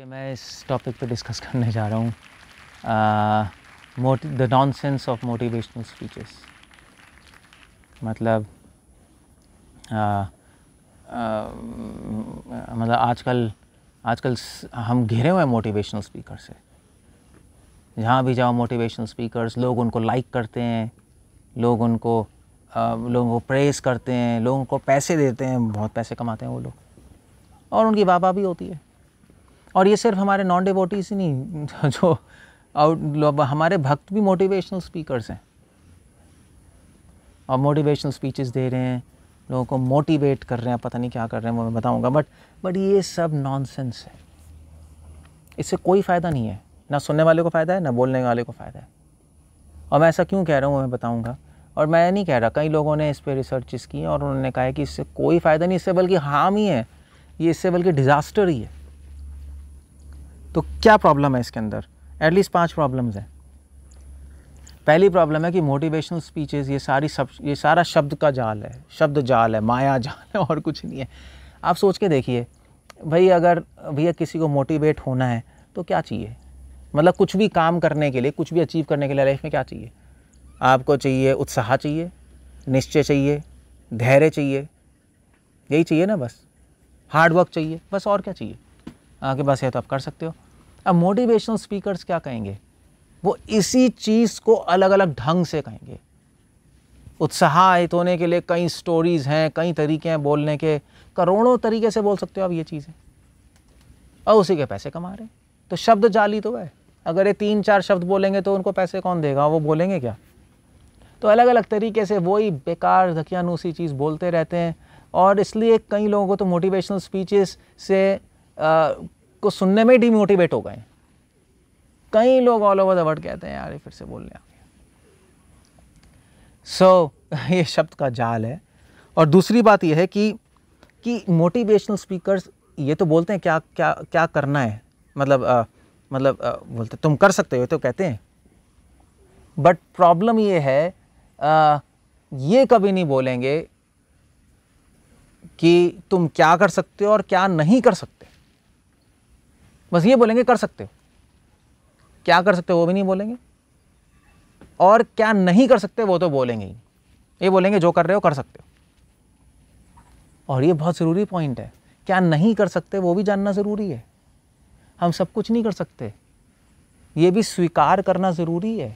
कि मैं इस टॉपिक पे डिस्कस करने जा रहा हूँ the nonsense of motivational speeches मतलब आ, आ, मतलब आजकल आजकल हम घिरे हुए हैं मोटिवेशनल स्पीकर से जहाँ भी जाओ मोटिवेशनल स्पीकर्स लोग उनको लाइक करते हैं लोग उनको लोगों को प्रेस करते हैं लोगों को पैसे देते हैं बहुत पैसे कमाते हैं वो लोग और उनकी वाह भी होती है और ये सिर्फ हमारे नॉन डिवोटीज ही नहीं जो आउट हमारे भक्त भी मोटिवेशनल स्पीकर्स हैं और मोटिवेशनल स्पीचेस दे रहे हैं लोगों को मोटिवेट कर रहे हैं पता नहीं क्या कर रहे हैं वो मैं बताऊंगा बट बट ये सब नॉनसेंस है इससे कोई फ़ायदा नहीं है ना सुनने वाले को फ़ायदा है ना बोलने वाले को फ़ायदा है और मैं ऐसा क्यों कह रहा हूँ मैं बताऊँगा और मैं नहीं कह रहा कई लोगों ने इस पर रिसर्चेस की और उन्होंने कहा है कि इससे कोई फ़ायदा नहीं इससे बल्कि हार्म ही है ये इससे बल्कि डिज़ास्टर ही है तो क्या प्रॉब्लम है इसके अंदर एटलीस्ट पांच प्रॉब्लम्स हैं पहली प्रॉब्लम है कि मोटिवेशनल स्पीचेस ये सारी सब ये सारा शब्द का जाल है शब्द जाल है माया जाल है और कुछ नहीं है आप सोच के देखिए भाई अगर भैया किसी को मोटिवेट होना है तो क्या चाहिए मतलब कुछ भी काम करने के लिए कुछ भी अचीव करने के लिए लाइफ में क्या चाहिए आपको चाहिए उत्साह चाहिए निश्चय चाहिए धैर्य चाहिए यही चाहिए ना बस हार्डवर्क चाहिए बस और क्या चाहिए के पास है तो आप कर सकते हो अब मोटिवेशनल स्पीकर्स क्या कहेंगे वो इसी चीज़ को अलग अलग ढंग से कहेंगे उत्साहित होने के लिए कई स्टोरीज़ हैं कई तरीके हैं बोलने के करोड़ों तरीके से बोल सकते हो आप ये चीज़ें और उसी के पैसे कमा रहे हैं तो शब्द जाली तो है अगर ये तीन चार शब्द बोलेंगे तो उनको पैसे कौन देगा वो बोलेंगे क्या तो अलग अलग तरीके से वही बेकार धकियानूसी चीज़ बोलते रहते हैं और इसलिए कई लोगों को तो मोटिवेशनल स्पीचेस से को सुनने में डिमोटिवेट हो गए कई लोग ऑल ओवर द वर्ल्ड कहते हैं यार फिर से बोलने आ सो so, ये शब्द का जाल है और दूसरी बात यह है कि कि मोटिवेशनल स्पीकर्स ये तो बोलते हैं क्या क्या क्या करना है मतलब आ, मतलब आ, बोलते तुम कर सकते हो तो कहते हैं बट प्रॉब्लम ये है आ, ये कभी नहीं बोलेंगे कि तुम क्या कर सकते हो और क्या नहीं कर सकते बस ये बोलेंगे कर सकते हो क्या कर सकते हो वो भी नहीं बोलेंगे और क्या नहीं कर सकते वो तो बोलेंगे ही ये बोलेंगे जो कर रहे हो कर सकते हो और ये बहुत ज़रूरी पॉइंट है क्या नहीं कर सकते वो भी जानना ज़रूरी है हम सब कुछ नहीं कर सकते ये भी स्वीकार करना ज़रूरी है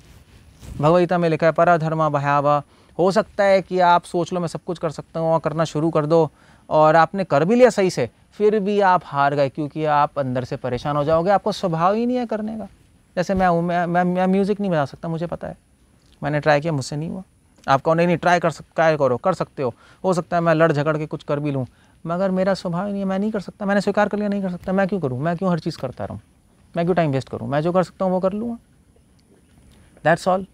भगवदगीता में लिखा है पराधर्मा भयावा हो सकता है कि आप सोच लो मैं सब कुछ कर सकता हूँ और करना शुरू कर दो और आपने कर भी लिया सही से फिर भी आप हार गए क्योंकि आप अंदर से परेशान हो जाओगे आपको स्वभाव ही नहीं है करने का जैसे मैं हूँ मैं मैं, मैं म्यूज़िक नहीं बजा सकता मुझे पता है मैंने ट्राई किया मुझसे नहीं हुआ आप कहो नहीं नहीं ट्राई कर सक ट्राई करो कर सकते हो हो सकता है मैं लड़ झगड़ के कुछ कर भी लूँ मगर मेरा स्वभाव ही नहीं है मैं नहीं कर सकता मैंने स्वीकार कर लिया नहीं कर सकता मैं क्यों करूँ मैं क्यों हर चीज़ करता रहूँ मैं क्यों टाइम वेस्ट करूँ मैं जो कर सकता हूँ वो कर लूँगा दैट्स ऑल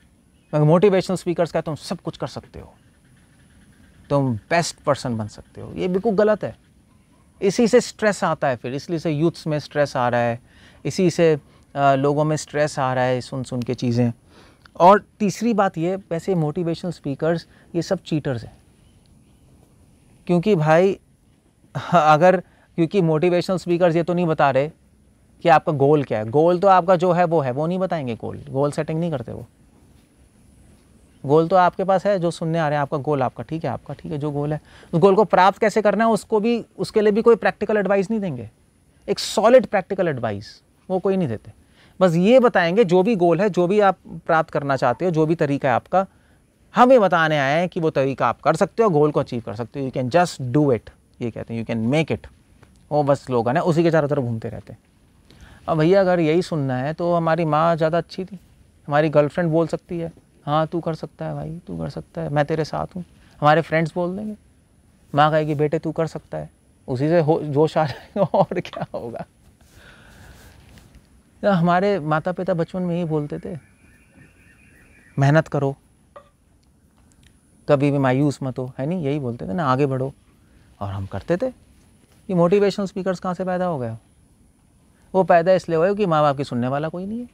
मैं मोटिवेशनल स्पीकर्स कहता हूँ सब कुछ कर सकते हो तुम बेस्ट पर्सन बन सकते हो ये बिल्कुल गलत है इसी से स्ट्रेस आता है फिर इसलिए से यूथ्स में स्ट्रेस आ रहा है इसी से लोगों में स्ट्रेस आ रहा है सुन सुन के चीज़ें और तीसरी बात ये वैसे मोटिवेशनल स्पीकर्स ये सब चीटर्स हैं क्योंकि भाई अगर क्योंकि मोटिवेशनल स्पीकर्स ये तो नहीं बता रहे कि आपका गोल क्या है गोल तो आपका जो है वो है वो नहीं बताएंगे गोल गोल सेटिंग नहीं करते वो गोल तो आपके पास है जो सुनने आ रहे हैं आपका गोल आपका ठीक है आपका ठीक है जो गोल है उस गोल को प्राप्त कैसे करना है उसको भी उसके लिए भी कोई प्रैक्टिकल एडवाइस नहीं देंगे एक सॉलिड प्रैक्टिकल एडवाइस वो कोई नहीं देते बस ये बताएंगे जो भी गोल है जो भी आप प्राप्त करना चाहते हो जो भी तरीका है आपका हम ये बताने आए हैं कि वो तरीका आप कर सकते हो गोल को अचीव कर सकते हो you can just do it ये कहते हैं यू कैन मेक इट वो बस लोग हैं उसी के चारों तरफ घूमते रहते हैं अब भैया अगर यही सुनना है तो हमारी माँ ज़्यादा अच्छी थी हमारी गर्लफ्रेंड बोल सकती है हाँ तू कर सकता है भाई तू कर सकता है मैं तेरे साथ हूँ हमारे फ्रेंड्स बोल देंगे माँ कहेगी बेटे तू कर सकता है उसी से हो जोश आ जाएगा और क्या होगा हमारे माता पिता बचपन में यही बोलते थे मेहनत करो कभी भी मायूस मत हो है नहीं यही बोलते थे ना आगे बढ़ो और हम करते थे ये मोटिवेशनल स्पीकर्स कहाँ से पैदा हो गए वो पैदा इसलिए हुए कि माँ बाप की सुनने वाला कोई नहीं है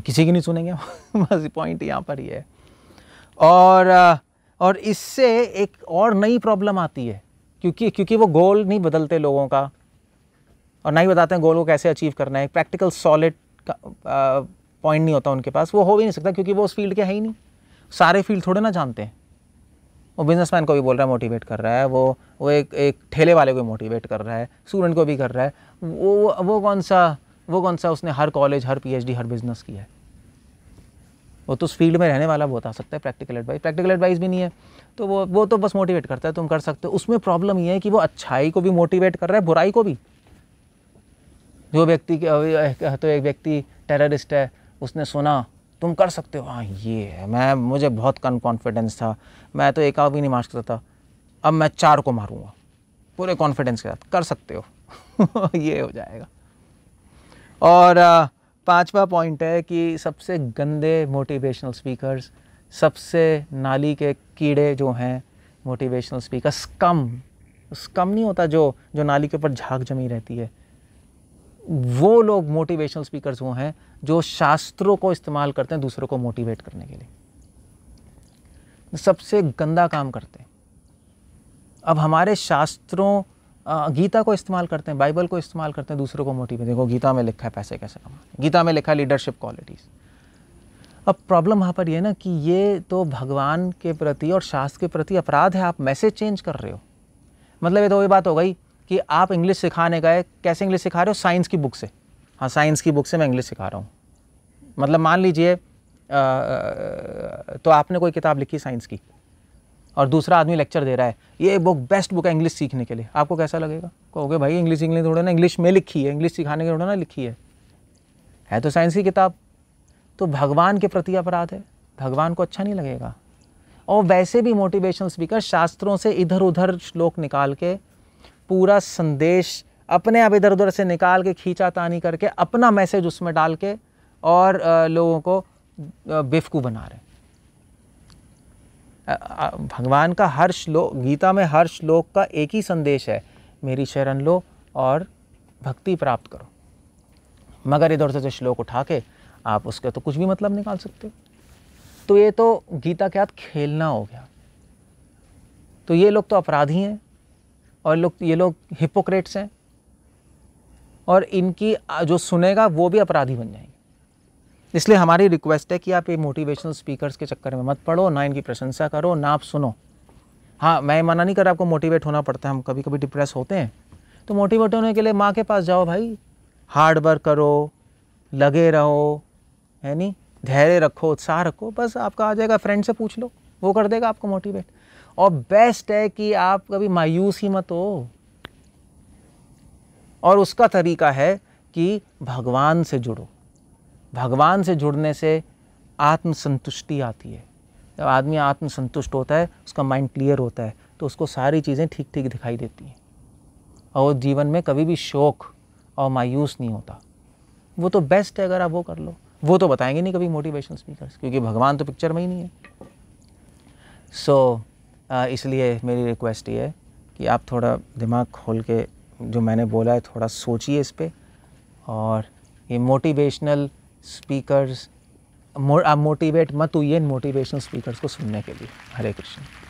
किसी की नहीं सुनेंगे बस पॉइंट यहाँ पर ही है और और इससे एक और नई प्रॉब्लम आती है क्योंकि क्योंकि वो गोल नहीं बदलते लोगों का और नहीं बताते हैं गोल को कैसे अचीव करना है प्रैक्टिकल सॉलिड पॉइंट नहीं होता उनके पास वो हो भी नहीं सकता क्योंकि वो उस फील्ड के है ही नहीं सारे फील्ड थोड़े ना जानते हैं वो बिजनेसमैन को भी बोल रहा है मोटिवेट कर रहा है वो वो एक एक ठेले वाले को भी मोटिवेट कर रहा है स्टूडेंट को भी कर रहा है वो वो कौन सा वो कौन सा उसने हर कॉलेज हर पीएचडी हर बिजनेस किया है वो तो उस फील्ड में रहने वाला वो बता सकता है प्रैक्टिकल एडवाइस प्रैक्टिकल एडवाइस भी नहीं है तो वो वो तो बस मोटिवेट करता है तुम कर सकते हो उसमें प्रॉब्लम ये है कि वो अच्छाई को भी मोटिवेट कर रहा है बुराई को भी जो व्यक्ति तो एक व्यक्ति टेररिस्ट है उसने सुना तुम कर सकते हो हाँ ये है मैं मुझे बहुत कम कॉन्फिडेंस था मैं तो एक आव भी नहीं मार सकता था अब मैं चार को मारूंगा पूरे कॉन्फिडेंस के साथ कर सकते हो ये हो जाएगा और पांचवा पॉइंट है कि सबसे गंदे मोटिवेशनल स्पीकर्स सबसे नाली के कीड़े जो हैं मोटिवेशनल स्पीकर स्कम स्कम नहीं होता जो जो नाली के ऊपर झाग जमी रहती है वो लोग मोटिवेशनल स्पीकर्स वो हैं जो शास्त्रों को इस्तेमाल करते हैं दूसरों को मोटिवेट करने के लिए सबसे गंदा काम करते हैं अब हमारे शास्त्रों गीता को इस्तेमाल करते हैं बाइबल को इस्तेमाल करते हैं दूसरों को मोटिवेट देखो गीता में लिखा है पैसे कैसे कमाए गीता में लिखा है लीडरशिप क्वालिटीज़ अब प्रॉब्लम वहाँ पर यह ना कि ये तो भगवान के प्रति और शास्त्र के प्रति अपराध है आप मैसेज चेंज कर रहे हो मतलब ये तो ये बात हो गई कि आप इंग्लिश सिखाने गए कैसे इंग्लिश सिखा रहे हो साइंस की बुक से हाँ साइंस की बुक से मैं इंग्लिश सिखा रहा हूँ मतलब मान लीजिए तो आपने कोई किताब लिखी साइंस की और दूसरा आदमी लेक्चर दे रहा है ये बुक बेस्ट बुक है इंग्लिश सीखने के लिए आपको कैसा लगेगा कहोगे भाई इंग्लिश सीखने थोड़ा ना इंग्लिश में लिखी है इंग्लिश सिखाने के थोड़ा ना लिखी है है तो साइंस की किताब तो भगवान के प्रति अपराध है भगवान को अच्छा नहीं लगेगा और वैसे भी मोटिवेशनल स्पीकर शास्त्रों से इधर उधर श्लोक निकाल के पूरा संदेश अपने आप इधर उधर से निकाल के खींचा तानी करके अपना मैसेज उसमें डाल के और लोगों को बेवकूफ़ बना रहे हैं भगवान का हर श्लोक गीता में हर श्लोक का एक ही संदेश है मेरी शरण लो और भक्ति प्राप्त करो मगर इधर से जो श्लोक उठा के आप उसका तो कुछ भी मतलब निकाल सकते हो तो ये तो गीता के साथ खेलना हो गया तो ये लोग तो अपराधी हैं और लोग ये लोग हिपोक्रेट्स हैं और इनकी जो सुनेगा वो भी अपराधी बन जाएंगे इसलिए हमारी रिक्वेस्ट है कि आप ये मोटिवेशनल स्पीकर्स के चक्कर में मत पढ़ो ना इनकी प्रशंसा करो ना आप सुनो हाँ मैं मना नहीं कर आपको मोटिवेट होना पड़ता है हम कभी कभी डिप्रेस होते हैं तो मोटिवेट होने के लिए माँ के पास जाओ भाई हार्ड वर्क करो लगे रहो है नहीं धैर्य रखो उत्साह रखो बस आपका आ जाएगा फ्रेंड से पूछ लो वो कर देगा आपको मोटिवेट और बेस्ट है कि आप कभी मायूस ही मत हो और उसका तरीका है कि भगवान से जुड़ो भगवान से जुड़ने से आत्मसंतुष्टि आती है जब आदमी आत्मसंतुष्ट होता है उसका माइंड क्लियर होता है तो उसको सारी चीज़ें ठीक ठीक दिखाई देती हैं और जीवन में कभी भी शोक और मायूस नहीं होता वो तो बेस्ट है अगर आप वो कर लो वो तो बताएंगे नहीं कभी मोटिवेशनल स्पीकर्स क्योंकि भगवान तो पिक्चर में ही नहीं है सो so, इसलिए मेरी रिक्वेस्ट ये है कि आप थोड़ा दिमाग खोल के जो मैंने बोला है थोड़ा सोचिए इस पर और ये मोटिवेशनल स्पीकर्स मोटिवेट मत हुई इन मोटिवेशनल स्पीकर्स को सुनने के लिए हरे कृष्ण